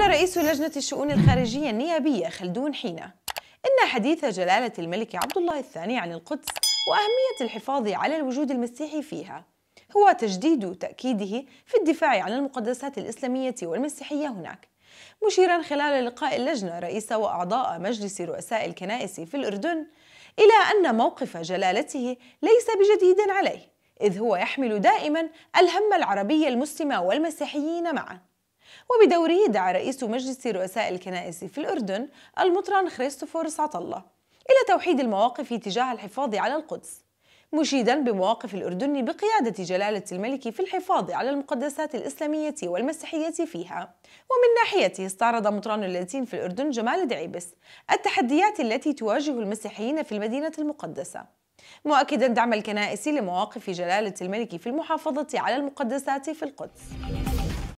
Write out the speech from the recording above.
قال رئيس لجنة الشؤون الخارجية النيابية خلدون حينة إن حديث جلالة الملك عبد الله الثاني عن القدس وأهمية الحفاظ على الوجود المسيحي فيها هو تجديد تأكيده في الدفاع عن المقدسات الإسلامية والمسيحية هناك مشيرا خلال لقاء اللجنة رئيس وأعضاء مجلس رؤساء الكنائس في الأردن إلى أن موقف جلالته ليس بجديد عليه إذ هو يحمل دائما الهم العربي المسلم والمسيحيين معا وبدوره دعا رئيس مجلس رؤساء الكنائس في الأردن المطران خريستوفور سعطلة إلى توحيد المواقف تجاه الحفاظ على القدس مشيدا بمواقف الأردن بقيادة جلالة الملك في الحفاظ على المقدسات الإسلامية والمسيحية فيها ومن ناحيته استعرض مطران اللاتين في الأردن جمال دعيبس التحديات التي تواجه المسيحيين في المدينة المقدسة مؤكدا دعم الكنائس لمواقف جلالة الملك في المحافظة على المقدسات في القدس